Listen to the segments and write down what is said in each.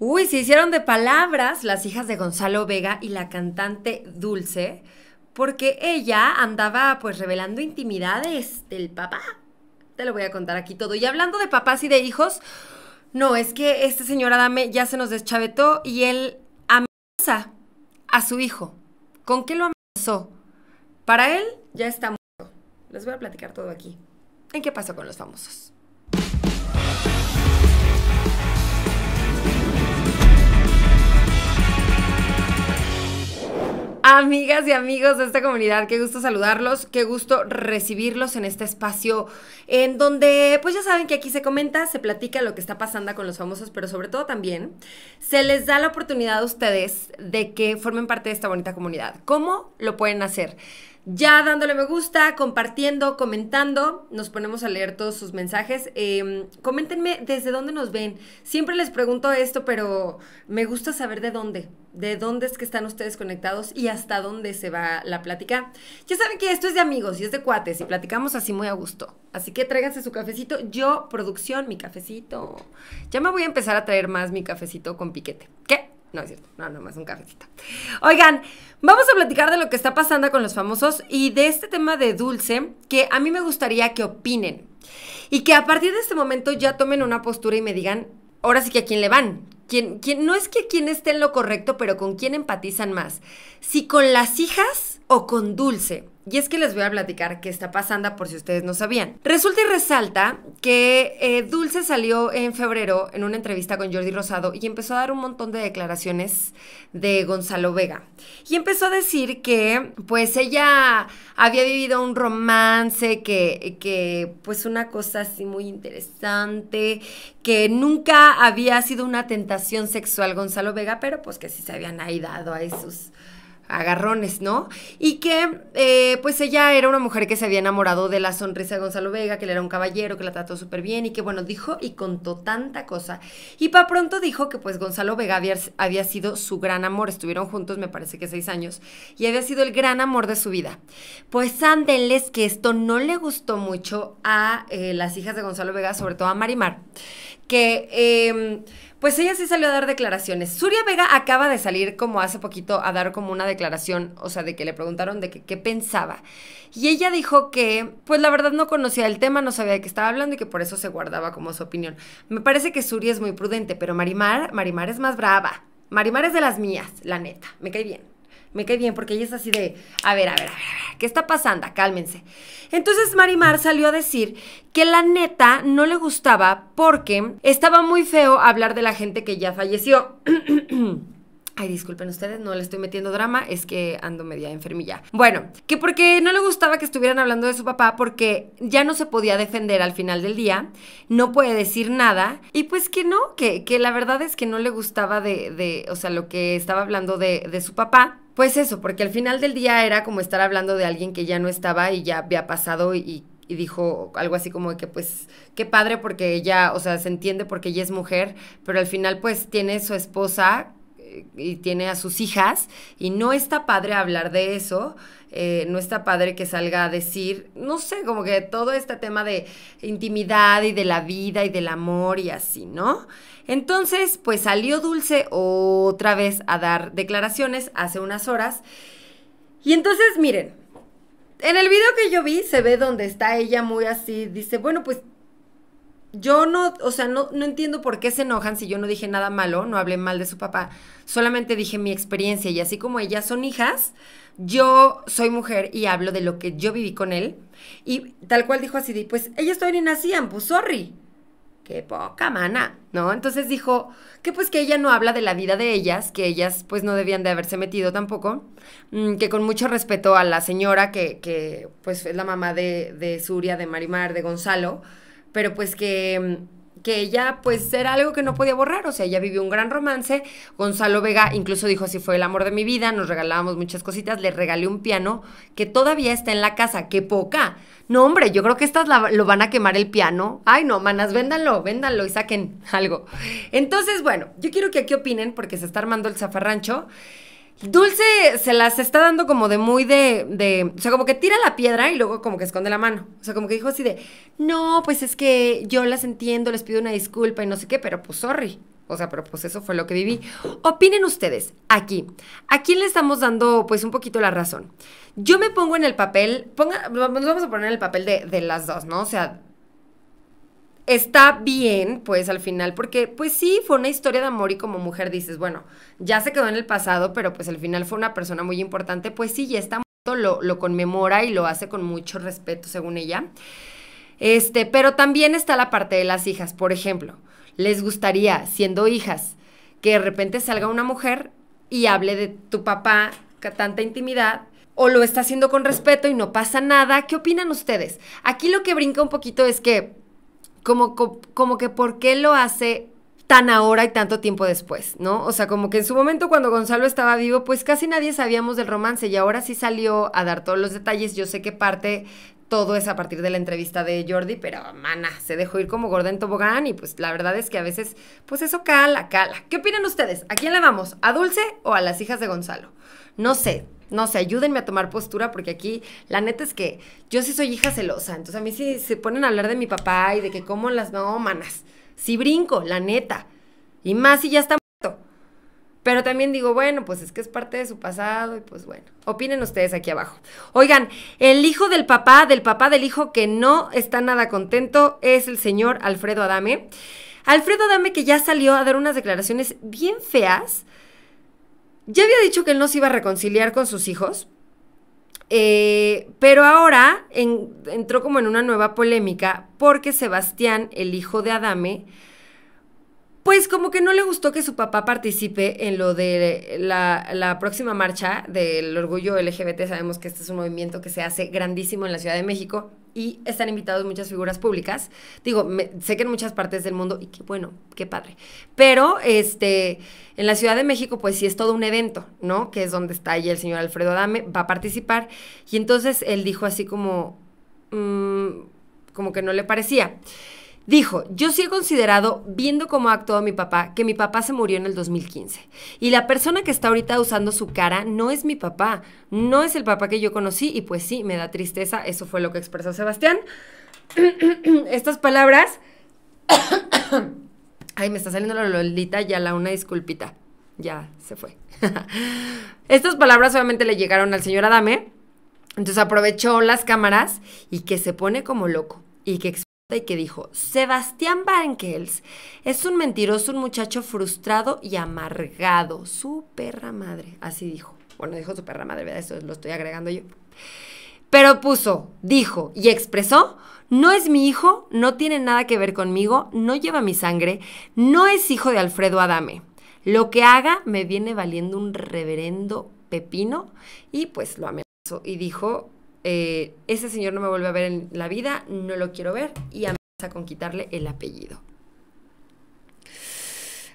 Uy, se hicieron de palabras las hijas de Gonzalo Vega y la cantante Dulce, porque ella andaba pues revelando intimidades del papá. Te lo voy a contar aquí todo. Y hablando de papás y de hijos, no, es que este señor Adame ya se nos deschavetó y él amenaza a su hijo. ¿Con qué lo amenazó? Para él ya está muerto. Les voy a platicar todo aquí. ¿En qué pasó con los famosos? Amigas y amigos de esta comunidad, qué gusto saludarlos, qué gusto recibirlos en este espacio en donde, pues ya saben que aquí se comenta, se platica lo que está pasando con los famosos, pero sobre todo también se les da la oportunidad a ustedes de que formen parte de esta bonita comunidad. ¿Cómo lo pueden hacer? ya dándole me gusta, compartiendo, comentando. Nos ponemos a leer todos sus mensajes. Em, coméntenme desde dónde nos ven. Siempre les pregunto esto, pero me gusta saber de dónde. De dónde es que están ustedes conectados y hasta dónde se va la plática. Ya saben que esto es de amigos y es de cuates y platicamos así muy a gusto. Así que tráiganse su cafecito. Yo, producción, mi cafecito. Ya me voy a empezar a traer más mi cafecito con piquete. ¿Qué? No es cierto, no, no más un cafecito. Oigan, vamos a platicar de lo que está pasando con los famosos y de este tema de Dulce, que a mí me gustaría que opinen y que a partir de este momento ya tomen una postura y me digan, ahora sí que a quién le van. ¿Quién, no es que quién esté en lo correcto, pero con quién empatizan más. Si con las hijas o con Dulce. Y es que les voy a platicar qué está pasando por si ustedes no sabían. Resulta y resalta que eh, Dulce salió en febrero en una entrevista con Jordi Rosado y empezó a dar un montón de declaraciones de Gonzalo Vega. Y empezó a decir que pues ella había vivido un romance, que, que pues una cosa así muy interesante, que nunca había sido una tentación sexual Gonzalo Vega, pero pues que sí se habían ahí dado a esos agarrones, ¿no? Y que eh, pues ella era una mujer que se había enamorado de la sonrisa de Gonzalo Vega, que le era un caballero, que la trató súper bien y que bueno, dijo y contó tanta cosa. Y para pronto dijo que pues Gonzalo Vega había, sido su gran amor, estuvieron juntos me parece que seis años, y había sido el gran amor de su vida. Pues ándenles que esto no le gustó mucho a eh, las hijas de Gonzalo Vega, sobre todo a Marimar, que em, pues ella sí salió a dar declaraciones. Suria Vega acaba de salir como hace poquito a dar como una declaración, o sea, de que le preguntaron de qué pensaba. Y ella dijo que, pues la verdad no conocía el tema, no sabía de qué estaba hablando y que por eso se guardaba como su opinión. Me parece que Suria es muy prudente, pero Marimar, Marimar es más brava. Marimar es de las mías, la neta. Me cae bien. Me cae bien porque ella es así de, a ver, a ver, a ver, a ver, ¿qué está pasando? Cálmense. Entonces Marimar salió a decir que la neta no le gustaba porque estaba muy feo hablar de la gente que ya falleció. Ay, disculpen ustedes, no le estoy metiendo drama, es que ando media enfermilla. Bueno, que porque no le gustaba que estuvieran hablando de su papá porque ya no se podía defender al final del día, no puede decir nada y pues que no, que, la verdad es que no le gustaba de, de o sea, lo que estaba hablando de, de su papá pues eso, porque al final del día era como estar hablando de alguien que ya no estaba y ya había pasado y, y dijo algo así como que pues qué padre porque ella, o sea, se entiende porque ella es mujer, pero al final pues tiene su esposa y tiene a sus hijas y no está padre hablar de eso, eh, no está padre que salga a decir, no sé, como que todo este tema de intimidad y de la vida y del amor y así, ¿no? Entonces, pues salió Dulce otra vez a dar declaraciones hace unas horas y entonces, miren, en el video que yo vi se ve donde está ella muy así, dice, bueno, pues yo no, o sea, no, entiendo por qué se enojan si yo no dije nada malo, no hablé mal de su papá, solamente dije mi experiencia y así como ellas son hijas, yo soy mujer y hablo de lo que yo viví con él y tal cual dijo así, pues ellas todavía nacían, pues sorry. Qué poca mana, ¿no? Entonces dijo que pues que ella no habla de la vida de ellas, que ellas pues no debían de haberse metido tampoco, mm, que con mucho respeto a la señora que, que pues es la mamá de, de de Marimar, de Gonzalo, pero pues que que ella pues era algo que no podía borrar, o sea, ella vivió un gran romance, Gonzalo Vega incluso dijo así fue el amor de mi vida, nos regalábamos muchas cositas, le regalé un piano que todavía está en la casa, qué poca. No, hombre, yo creo que estas lo van a quemar el piano. Ay, no, manas, véndanlo, véndanlo y saquen algo. Entonces, bueno, yo quiero que aquí opinen porque se está armando el zafarrancho. Dulce se las está dando como de muy de, de, O sea, como que tira la piedra y luego como que esconde la mano. O sea, como que dijo así de. No, pues es que yo las entiendo, les pido una disculpa y no sé qué, pero pues sorry. O sea, pero pues eso fue lo que viví. Opinen ustedes, aquí. ¿A quién le estamos dando pues un poquito la razón? Yo me pongo en el papel, nos vamos a poner en el papel de, de las dos, ¿no? O sea, está bien, pues al final, porque pues sí, fue una historia de amor y como mujer dices, bueno, ya se quedó en el pasado, pero pues al final fue una persona muy importante, pues sí, ya está lo, lo conmemora y lo hace con mucho respeto, según ella. Este, pero también está la parte de las hijas, por ejemplo, les gustaría, siendo hijas, que de repente salga una mujer y hable de tu papá con tanta intimidad o lo está haciendo con respeto y no pasa nada. ¿Qué opinan ustedes? Aquí lo que brinca un poquito es que como, que por qué lo hace tan ahora y tanto tiempo después, ¿no? O sea, como que en su momento cuando Gonzalo estaba vivo, pues casi nadie sabíamos del romance y ahora sí salió a dar todos los detalles. Yo sé que parte todo es a partir de la entrevista de Jordi, pero mana, se dejó ir como gorda en tobogán y pues la verdad es que a veces, pues eso cala, cala. ¿Qué opinan ustedes? ¿A quién le vamos? ¿A Dulce o a las hijas de Gonzalo? No sé, no sé, ayúdenme a tomar postura porque aquí la neta es que yo sí soy hija celosa, entonces a mí sí se ponen a hablar de mi papá y de que como las no manas, sí brinco, la neta, y más si ya está muerto. Pero también digo, bueno, pues es que es parte de su pasado y pues bueno, opinen ustedes aquí abajo. Oigan, el hijo del papá, del papá del hijo que no está nada contento es el señor Alfredo Adame. Alfredo Adame que ya salió a dar unas declaraciones bien feas ya había dicho que él no se iba a reconciliar con sus hijos, eh, pero ahora entró como en una nueva polémica porque Sebastián, el hijo de Adame, pues como que no le gustó que su papá participe en lo de la, la, próxima marcha del orgullo LGBT. Sabemos que este es un movimiento que se hace grandísimo en la Ciudad de México y están invitados muchas figuras públicas. Digo, sé que en muchas partes del mundo, y qué bueno, qué padre. Pero este, en la Ciudad de México, pues sí es todo un evento, ¿no? Que es donde está ahí el señor Alfredo Adame, va a participar. Y entonces él dijo así como, mm, como que no le parecía. Dijo, yo sí he considerado, viendo cómo ha actuado mi papá, que mi papá se murió en el 2015. Y la persona que está ahorita usando su cara no es mi papá, no es el papá que yo conocí y pues sí, me da tristeza, eso fue lo que expresó Sebastián. Estas palabras... Ay, me está saliendo la Lolita, ya la una disculpita. Ya se fue. Estas palabras obviamente le llegaron al señor Adame, entonces aprovechó las cámaras y que se pone como loco y que y que dijo, Sebastián Barenquels es un mentiroso, un muchacho frustrado y amargado. Su perra madre, así dijo. Bueno, dijo su perra madre, ¿verdad? Eso lo estoy agregando yo. Pero puso, dijo y expresó, no es mi hijo, no tiene nada que ver conmigo, no lleva mi sangre, no es hijo de Alfredo Adame. Lo que haga me viene valiendo un reverendo pepino y pues lo amenazó y dijo eh, ese señor no me vuelve a ver en la vida, no lo quiero ver y amenaza con quitarle el apellido.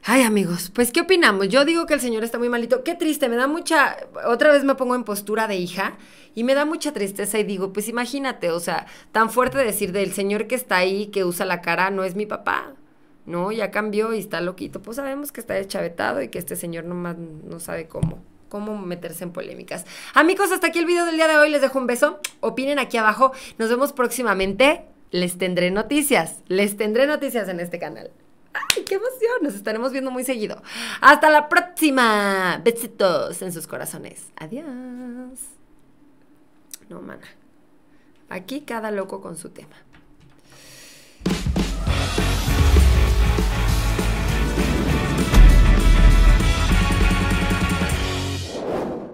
Ay, amigos, pues ¿qué opinamos? Yo digo que el señor está muy malito. Qué triste, me da mucha, otra vez me pongo en postura de hija y me da mucha tristeza y digo, pues imagínate, o sea, tan fuerte decir del señor que está ahí, que usa la cara, no es mi papá. No, ya cambió y está loquito. Pues sabemos que está deschavetado y que este señor no sabe cómo cómo meterse en polémicas. Amigos, hasta aquí el video del día de hoy. Les dejo un beso. Opinen aquí abajo. Nos vemos próximamente. Les tendré noticias. Les tendré noticias en este canal. ¡Ay, qué emoción! Nos estaremos viendo muy seguido. Hasta la próxima. Besitos en sus corazones. Adiós. No, mana. Aquí cada loco con su tema.